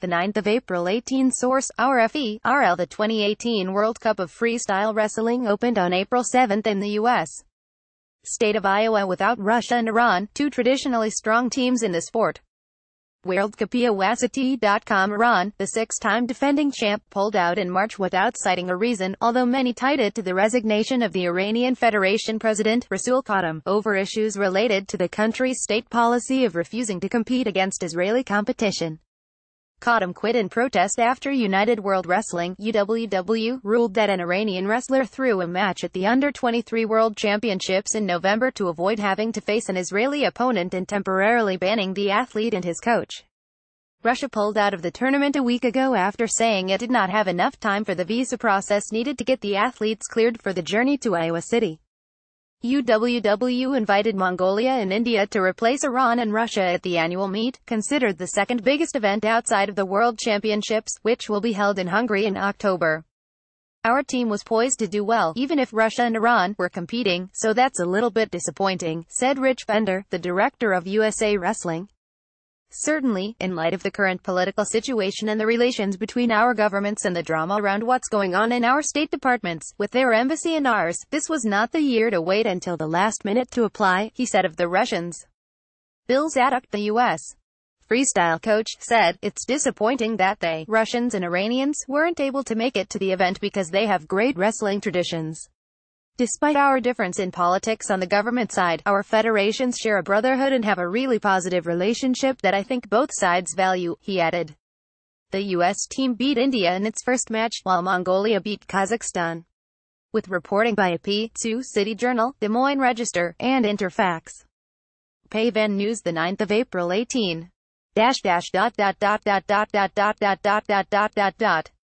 the 9th of April 18 Source, RFE, RL The 2018 World Cup of Freestyle Wrestling opened on April seventh in the U.S. state of Iowa without Russia and Iran, two traditionally strong teams in the sport. WorldCupiawasati.com Iran, the six-time defending champ, pulled out in March without citing a reason, although many tied it to the resignation of the Iranian Federation President, Rasul Qadam, over issues related to the country's state policy of refusing to compete against Israeli competition. Khatam quit in protest after United World Wrestling UWW, ruled that an Iranian wrestler threw a match at the Under-23 World Championships in November to avoid having to face an Israeli opponent and temporarily banning the athlete and his coach. Russia pulled out of the tournament a week ago after saying it did not have enough time for the visa process needed to get the athletes cleared for the journey to Iowa City. UWW invited Mongolia and India to replace Iran and Russia at the annual meet, considered the second biggest event outside of the World Championships, which will be held in Hungary in October. Our team was poised to do well, even if Russia and Iran were competing, so that's a little bit disappointing, said Rich Bender, the director of USA Wrestling. Certainly, in light of the current political situation and the relations between our governments and the drama around what's going on in our State Departments, with their embassy and ours, this was not the year to wait until the last minute to apply, he said of the Russians. Bill Zadok, the U.S. freestyle coach, said, It's disappointing that they, Russians and Iranians, weren't able to make it to the event because they have great wrestling traditions. Despite our difference in politics on the government side, our federations share a brotherhood and have a really positive relationship that I think both sides value, he added. The U.S. team beat India in its first match, while Mongolia beat Kazakhstan. With reporting by AP, Sioux City Journal, Des Moines Register, and Interfax. Pavan News the 9th of April 18. Dash dash dot dot dot dot dot dot dot dot dot dot dot dot dot